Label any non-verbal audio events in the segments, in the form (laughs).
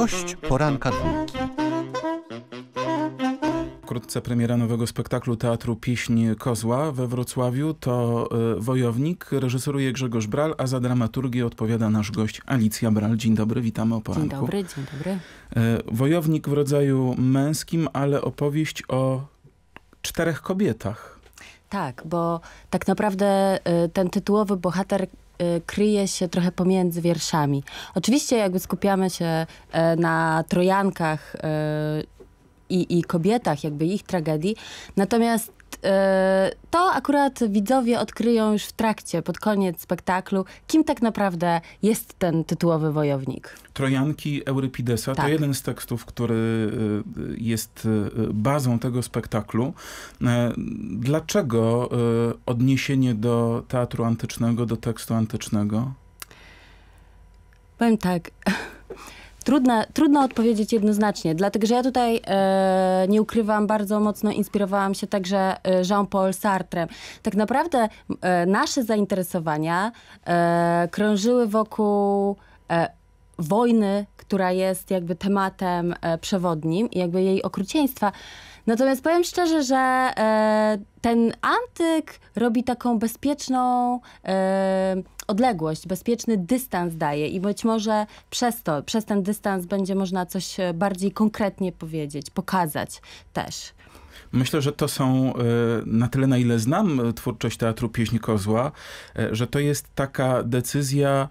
Gość poranka dwójki. Wkrótce premiera nowego spektaklu Teatru Pieśń Kozła we Wrocławiu to e, Wojownik, reżyseruje Grzegorz Bral, a za dramaturgię odpowiada nasz gość Alicja Bral. Dzień dobry, witamy o poranku. Dzień dobry, dzień dobry. E, wojownik w rodzaju męskim, ale opowieść o czterech kobietach. Tak, bo tak naprawdę y, ten tytułowy bohater y, kryje się trochę pomiędzy wierszami. Oczywiście jakby skupiamy się y, na trojankach i, i kobietach, jakby ich tragedii. Natomiast e, to akurat widzowie odkryją już w trakcie, pod koniec spektaklu, kim tak naprawdę jest ten tytułowy wojownik. Trojanki Eurypidesa tak. to jeden z tekstów, który e, jest e, bazą tego spektaklu. Dlaczego odniesienie do teatru antycznego, do tekstu antycznego? Powiem tak. (laughs) Trudna, trudno odpowiedzieć jednoznacznie, dlatego że ja tutaj e, nie ukrywam, bardzo mocno inspirowałam się także e, Jean-Paul Sartre. Tak naprawdę e, nasze zainteresowania e, krążyły wokół e, wojny, która jest jakby tematem e, przewodnim i jakby jej okrucieństwa. Natomiast powiem szczerze, że e, ten antyk robi taką bezpieczną e, odległość, bezpieczny dystans daje i być może przez to, przez ten dystans będzie można coś bardziej konkretnie powiedzieć, pokazać też. Myślę, że to są na tyle, na ile znam twórczość Teatru Pieśni Kozła, że to jest taka decyzja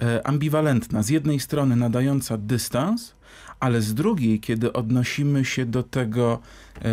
E, ambiwalentna. Z jednej strony nadająca dystans, ale z drugiej, kiedy odnosimy się do tego, e,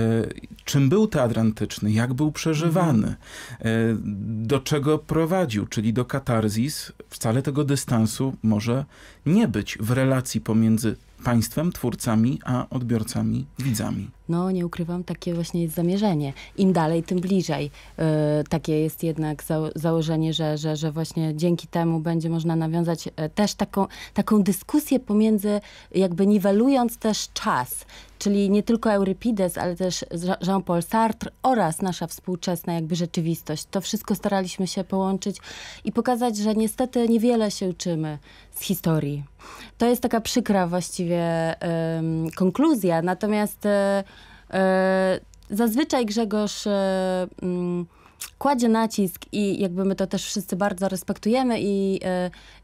czym był teatr antyczny, jak był przeżywany, mhm. e, do czego prowadził, czyli do katarzis, wcale tego dystansu może nie być w relacji pomiędzy państwem, twórcami, a odbiorcami, widzami. No, nie ukrywam, takie właśnie jest zamierzenie. Im dalej, tym bliżej. Yy, takie jest jednak za założenie, że, że, że właśnie dzięki temu będzie można nawiązać e, też taką, taką dyskusję pomiędzy, jakby niwelując też czas czyli nie tylko Eurypides, ale też Jean-Paul Sartre oraz nasza współczesna jakby rzeczywistość. To wszystko staraliśmy się połączyć i pokazać, że niestety niewiele się uczymy z historii. To jest taka przykra właściwie konkluzja, natomiast e, e, zazwyczaj Grzegorz... E, mm, kładzie nacisk i jakby my to też wszyscy bardzo respektujemy i,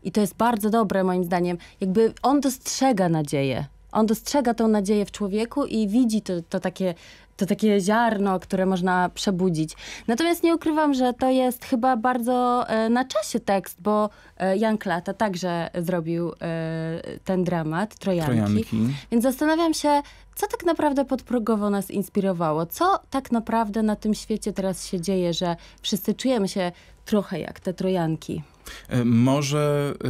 i to jest bardzo dobre moim zdaniem. Jakby on dostrzega nadzieję on dostrzega tą nadzieję w człowieku i widzi to, to takie to takie ziarno, które można przebudzić. Natomiast nie ukrywam, że to jest chyba bardzo e, na czasie tekst, bo e, Jan Klata także zrobił e, ten dramat, Trojanki. Trojanki. Więc zastanawiam się, co tak naprawdę podprogowo nas inspirowało? Co tak naprawdę na tym świecie teraz się dzieje, że wszyscy czujemy się trochę jak te Trojanki? E, może y,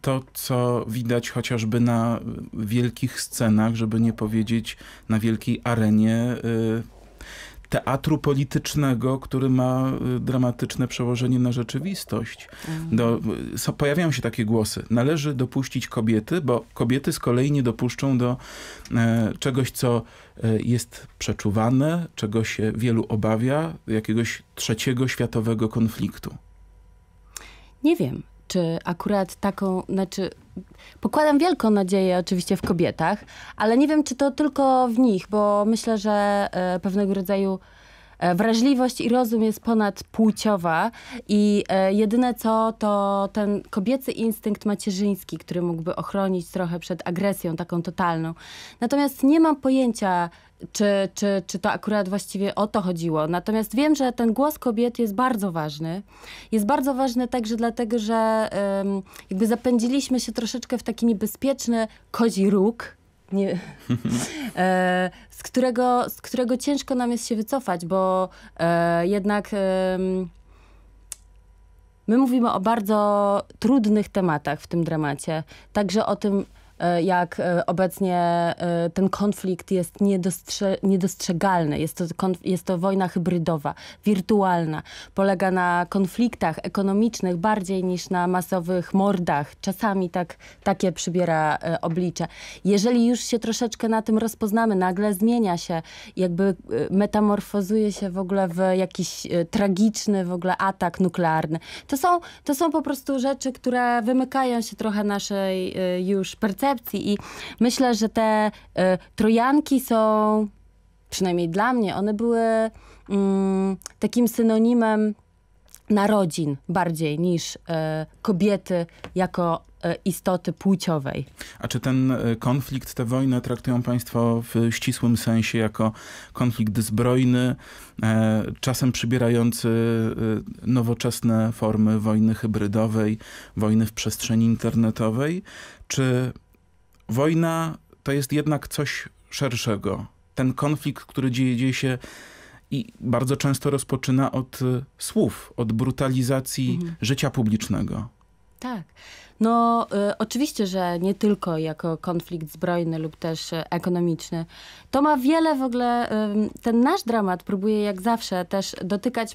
to, co widać chociażby na wielkich scenach, żeby nie powiedzieć na wielkiej arenie y, teatru politycznego, który ma y, dramatyczne przełożenie na rzeczywistość. Mhm. Do, so, pojawiają się takie głosy. Należy dopuścić kobiety, bo kobiety z kolei nie dopuszczą do e, czegoś, co e, jest przeczuwane, czego się wielu obawia, jakiegoś trzeciego światowego konfliktu. Nie wiem, czy akurat taką, znaczy pokładam wielką nadzieję oczywiście w kobietach, ale nie wiem, czy to tylko w nich, bo myślę, że e, pewnego rodzaju E, wrażliwość i rozum jest ponadpłciowa i e, jedyne co, to ten kobiecy instynkt macierzyński, który mógłby ochronić trochę przed agresją taką totalną. Natomiast nie mam pojęcia, czy, czy, czy to akurat właściwie o to chodziło. Natomiast wiem, że ten głos kobiet jest bardzo ważny. Jest bardzo ważny także dlatego, że um, jakby zapędziliśmy się troszeczkę w taki niebezpieczny kozi róg, nie, (laughs) e, z, którego, z którego ciężko nam jest się wycofać, bo e, jednak my mówimy o bardzo trudnych tematach w tym dramacie, także o tym E, jak e, obecnie e, ten konflikt jest niedostrze niedostrzegalny. Jest to, jest to wojna hybrydowa, wirtualna. Polega na konfliktach ekonomicznych bardziej niż na masowych mordach. Czasami tak, takie przybiera oblicze. Jeżeli już się troszeczkę na tym rozpoznamy, nagle zmienia się, jakby metamorfozuje się w ogóle w jakiś tragiczny w ogóle atak nuklearny. To są, to są po prostu rzeczy, które wymykają się trochę naszej już percepcji i myślę, że te y, trojanki są, przynajmniej dla mnie, one były y, takim synonimem narodzin bardziej niż y, kobiety jako y, istoty płciowej. A czy ten y, konflikt, tę wojnę traktują państwo w ścisłym sensie jako konflikt zbrojny, e, czasem przybierający y, nowoczesne formy wojny hybrydowej, wojny w przestrzeni internetowej, czy Wojna to jest jednak coś szerszego. Ten konflikt, który dzieje, dzieje się i bardzo często rozpoczyna od y, słów, od brutalizacji mhm. życia publicznego. Tak. No, y, oczywiście, że nie tylko jako konflikt zbrojny lub też y, ekonomiczny. To ma wiele w ogóle. Y, ten nasz dramat próbuje, jak zawsze, też dotykać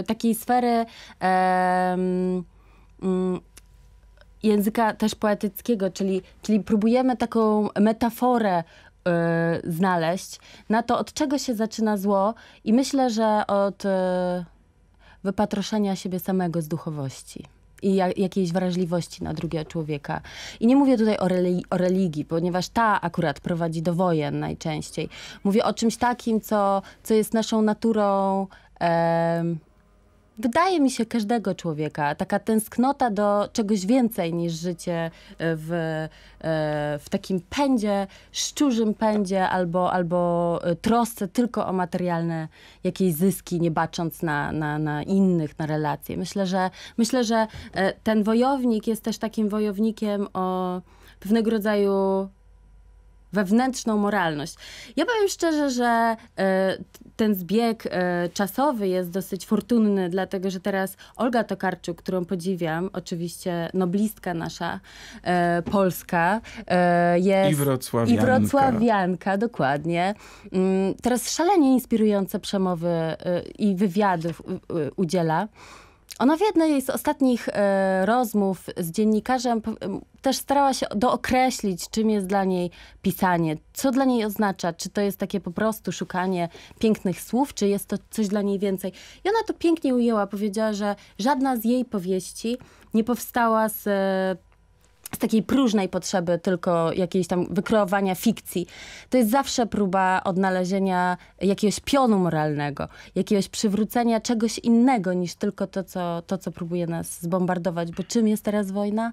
y, takiej sfery mm, języka też poetyckiego, czyli, czyli próbujemy taką metaforę y, znaleźć na to, od czego się zaczyna zło i myślę, że od y, wypatroszenia siebie samego z duchowości i jak, jakiejś wrażliwości na drugiego człowieka. I nie mówię tutaj o, o, religii, ponieważ ta akurat prowadzi do wojen najczęściej. Mówię o czymś takim, co, co jest naszą naturą wydaje mi się, każdego człowieka. Taka tęsknota do czegoś więcej niż życie e, w, e, w takim pędzie, szczurzym pędzie albo, albo e, trosce tylko o materialne jakieś zyski, nie bacząc na, na, na innych, na relacje. Myślę że, myślę, że ten wojownik jest też takim wojownikiem o pewnego rodzaju wewnętrzną moralność. Ja powiem szczerze, że e, ten zbieg e, czasowy jest dosyć fortunny, dlatego że teraz Olga Tokarczuk, którą podziwiam, oczywiście noblistka nasza, e, polska, jest... I wrocławianka. I wrocławianka, dokładnie. Mm, teraz szalenie inspirujące przemowy i wywiadów udziela. Ona w jednej z ostatnich e, rozmów z dziennikarzem też starała się dookreślić, czym jest dla niej pisanie, co dla niej oznacza, czy to jest takie po prostu szukanie pięknych słów, czy jest to coś dla niej więcej. I ona to pięknie ujęła, powiedziała, że żadna z jej powieści nie powstała z e, z takiej próżnej potrzeby tylko jakiejś tam wykreowania fikcji. To jest zawsze próba odnalezienia jakiegoś pionu moralnego, jakiegoś przywrócenia czegoś innego niż tylko to, co, to, co próbuje nas zbombardować. Bo czym jest teraz wojna?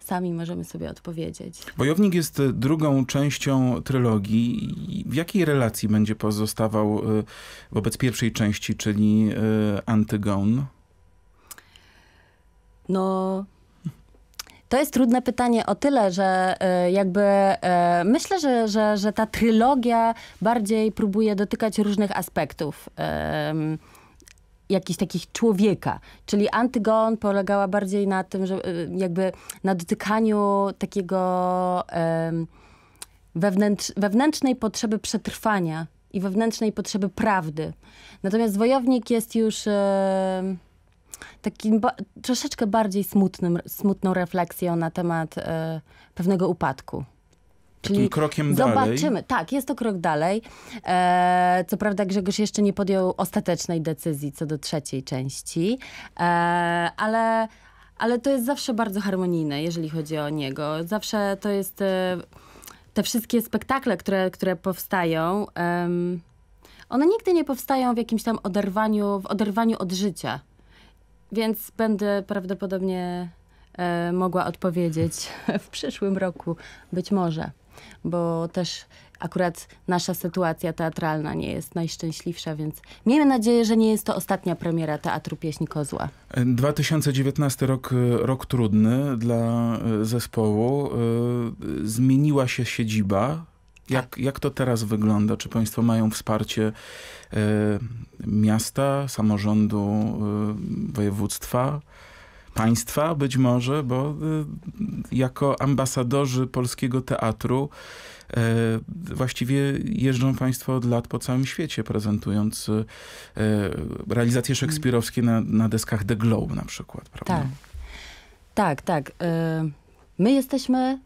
Sami możemy sobie odpowiedzieć. Wojownik jest y, drugą częścią trylogii. W jakiej relacji będzie pozostawał y, wobec pierwszej części, czyli y, Antygon? No, to jest trudne pytanie o tyle, że e, jakby e, myślę, że, że, że ta trylogia bardziej próbuje dotykać różnych aspektów jakichś takich człowieka. Czyli Antygon polegała bardziej na tym, że e, jakby na dotykaniu takiego wewnętrz, wewnętrznej potrzeby przetrwania i wewnętrznej potrzeby prawdy. Natomiast wojownik jest już takim ba troszeczkę bardziej smutnym, smutną refleksją na temat e, pewnego upadku. Takim Czyli krokiem zobaczymy. Dalej. Tak, jest to krok dalej. E, co prawda Grzegorz jeszcze nie podjął ostatecznej decyzji co do trzeciej części, e, ale, ale to jest zawsze bardzo harmonijne, jeżeli chodzi o niego. Zawsze to jest... E, te wszystkie spektakle, które, które powstają, um, one nigdy nie powstają w jakimś tam oderwaniu, w oderwaniu od życia. Więc będę prawdopodobnie e, mogła odpowiedzieć (laughs) w przyszłym roku, być może, bo też akurat nasza sytuacja teatralna nie jest najszczęśliwsza, więc miejmy nadzieję, że nie jest to ostatnia premiera Teatru Pieśni Kozła. 2019 rok, e, rok trudny dla e, zespołu. E, zmieniła się siedziba tak. Jak, jak to teraz wygląda? Czy państwo mają wsparcie y, miasta, samorządu, y, województwa? Państwa być może, bo y, jako ambasadorzy polskiego teatru właściwie jeżdżą państwo od lat po całym świecie, prezentując realizacje mm. szekspirowskie na, na deskach The Globe na przykład, prawda? Tak, tak. tak. My jesteśmy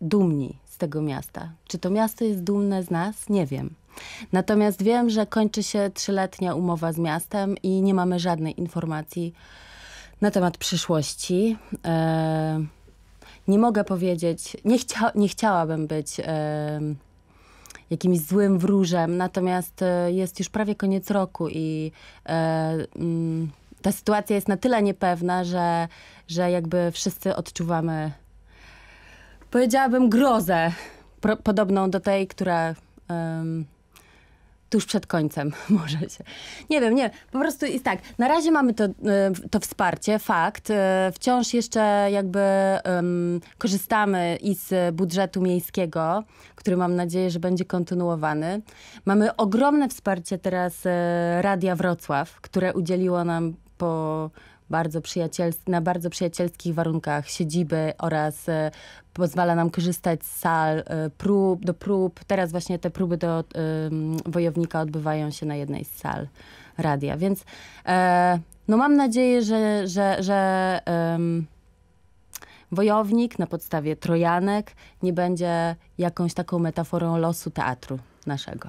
dumni z tego miasta. Czy to miasto jest dumne z nas? Nie wiem. Natomiast wiem, że kończy się trzyletnia umowa z miastem i nie mamy żadnej informacji na temat przyszłości. E, nie mogę powiedzieć, nie, chcia, nie chciałabym być e, jakimś złym wróżem, natomiast e, jest już prawie koniec roku i e, m, mm, ta sytuacja jest na tyle niepewna, że, że jakby wszyscy odczuwamy powiedziałabym grozę, pro, podobną do tej, która um, tuż przed końcem (laughs) może się. Nie wiem, nie, po prostu jest tak, na razie mamy to, e, to wsparcie, fakt, e, wciąż jeszcze jakby um, korzystamy i z budżetu miejskiego, który mam nadzieję, że będzie kontynuowany. Mamy ogromne wsparcie teraz e, Radia Wrocław, które udzieliło nam po bardzo na bardzo przyjacielskich warunkach siedziby oraz e, pozwala nam korzystać z sal, e, prób, do prób. Teraz właśnie te próby do wojownika odbywają się na jednej z sal radia, więc e, no mam nadzieję, że, że, że Wojownik na podstawie Trojanek nie będzie jakąś taką metaforą losu teatru naszego.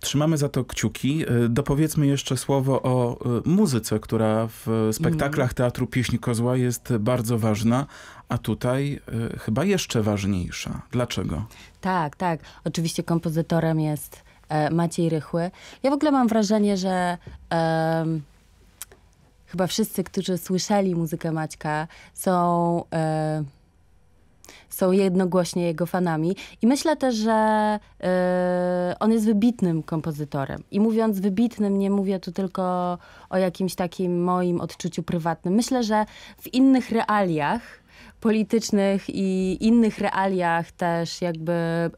Trzymamy za to kciuki. Y, dopowiedzmy jeszcze słowo o y, muzyce, która w spektaklach mhm. Teatru Pieśni Kozła jest bardzo ważna, a tutaj y, chyba jeszcze ważniejsza. Dlaczego? Tak, tak. Oczywiście kompozytorem jest e, Maciej Rychły. Ja w ogóle mam wrażenie, że chyba wszyscy, którzy słyszeli muzykę Maćka, są, e, są jednogłośnie jego fanami. I myślę też, że e, on jest wybitnym kompozytorem. I mówiąc wybitnym, nie mówię tu tylko o jakimś takim moim odczuciu prywatnym. Myślę, że w innych realiach politycznych i innych realiach też jakby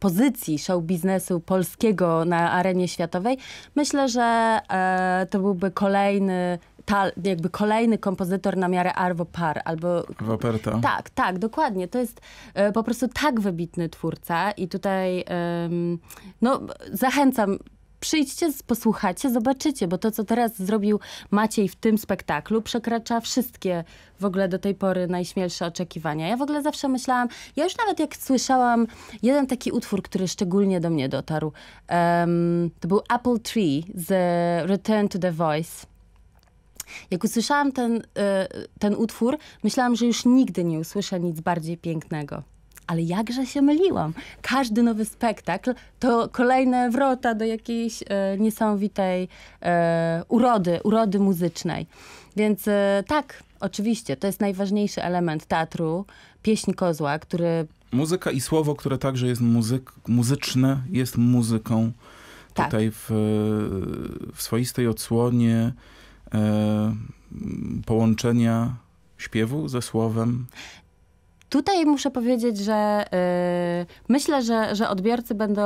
pozycji show biznesu polskiego na arenie światowej, myślę, że e, to byłby kolejny tal, jakby kolejny kompozytor na miarę Arvo Par, albo... Woperta. Tak, tak, dokładnie. To jest e, po prostu tak wybitny twórca i tutaj no, zachęcam przyjdźcie, posłuchajcie, zobaczycie, bo to, co teraz zrobił Maciej w tym spektaklu, przekracza wszystkie w ogóle do tej pory najśmielsze oczekiwania. Ja w ogóle zawsze myślałam, ja już nawet jak słyszałam jeden taki utwór, który szczególnie do mnie dotarł, um, to był Apple Tree z Return to the Voice. Jak usłyszałam ten, e, ten utwór, myślałam, że już nigdy nie usłyszę nic bardziej pięknego ale jakże się myliłam. Każdy nowy spektakl to kolejne wrota do jakiejś e, niesamowitej e, urody, urody muzycznej. Więc e, tak, oczywiście, to jest najważniejszy element teatru, pieśń kozła, który... Muzyka i słowo, które także jest muzyk, muzyczne, jest muzyką. Tak. Tutaj w, w swoistej odsłonie e, połączenia śpiewu ze słowem. Tutaj muszę powiedzieć, że y, myślę, że, że odbiorcy będą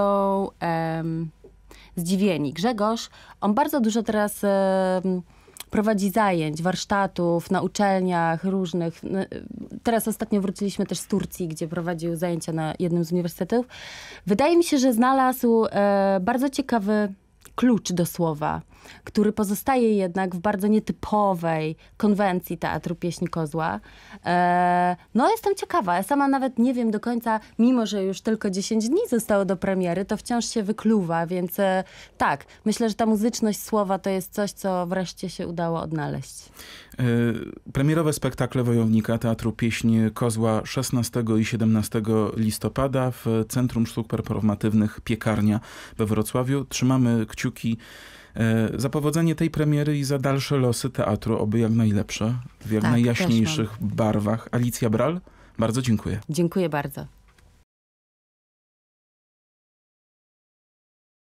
zdziwieni. Grzegorz, on bardzo dużo teraz prowadzi zajęć, warsztatów na uczelniach różnych. No, teraz ostatnio wróciliśmy też z Turcji, gdzie prowadził zajęcia na jednym z uniwersytetów. Wydaje mi się, że znalazł e, bardzo ciekawy klucz do słowa, który pozostaje jednak w bardzo nietypowej konwencji Teatru Pieśni Kozła. E, no jestem ciekawa, ja sama nawet nie wiem do końca, mimo że już tylko 10 dni zostało do premiery, to wciąż się wykluwa, więc e, tak, myślę, że ta muzyczność słowa to jest coś, co wreszcie się udało odnaleźć. E, premierowe spektakle Wojownika Teatru Pieśni Kozła 16 i 17 listopada w Centrum Sztuk Performatywnych Piekarnia we Wrocławiu. Trzymamy kciuki e, za powodzenie tej premiery i za dalsze losy teatru, oby jak najlepsze, w jak tak, najjaśniejszych barwach. Alicja Bral, bardzo dziękuję. Dziękuję bardzo.